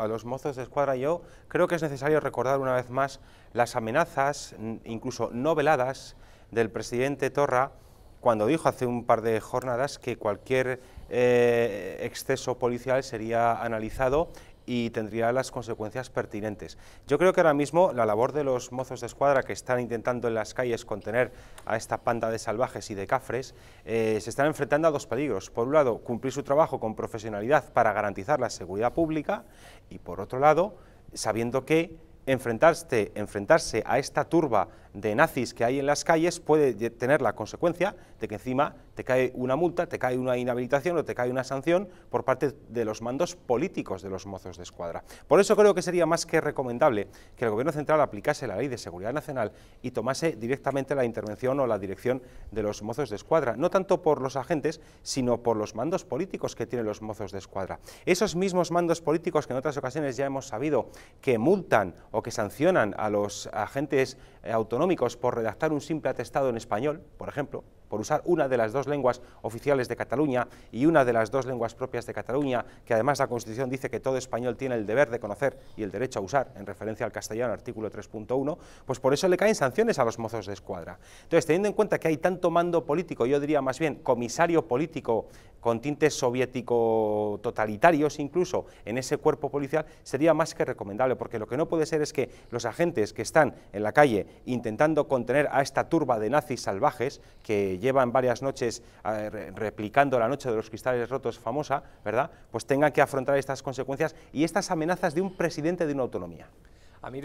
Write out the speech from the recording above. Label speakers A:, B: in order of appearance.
A: A los mozos de escuadra yo creo que es necesario recordar una vez más las amenazas, incluso no veladas, del presidente Torra cuando dijo hace un par de jornadas que cualquier eh, exceso policial sería analizado y tendría las consecuencias pertinentes. Yo creo que ahora mismo la labor de los mozos de escuadra que están intentando en las calles contener a esta panda de salvajes y de cafres, eh, se están enfrentando a dos peligros. Por un lado, cumplir su trabajo con profesionalidad para garantizar la seguridad pública y por otro lado, sabiendo que enfrentarse, enfrentarse a esta turba de nazis que hay en las calles puede tener la consecuencia de que encima te cae una multa, te cae una inhabilitación o te cae una sanción por parte de los mandos políticos de los mozos de escuadra. Por eso creo que sería más que recomendable que el Gobierno Central aplicase la Ley de Seguridad Nacional y tomase directamente la intervención o la dirección de los mozos de escuadra, no tanto por los agentes, sino por los mandos políticos que tienen los mozos de escuadra. Esos mismos mandos políticos que en otras ocasiones ya hemos sabido que multan o que sancionan a los agentes eh, autonómicos por redactar un simple atestado en español, por ejemplo, por usar una de las dos lenguas oficiales de Cataluña y una de las dos lenguas propias de Cataluña, que además la Constitución dice que todo español tiene el deber de conocer y el derecho a usar, en referencia al castellano, artículo 3.1, pues por eso le caen sanciones a los mozos de escuadra. Entonces, teniendo en cuenta que hay tanto mando político, yo diría más bien comisario político con tintes soviético totalitarios incluso en ese cuerpo policial, sería más que recomendable, porque lo que no puede ser es que los agentes que están en la calle intentando contener a esta turba de nazis salvajes, que llevan varias noches eh, replicando la noche de los cristales rotos famosa, ¿verdad? Pues tengan que afrontar estas consecuencias y estas amenazas de un presidente de una autonomía. A mí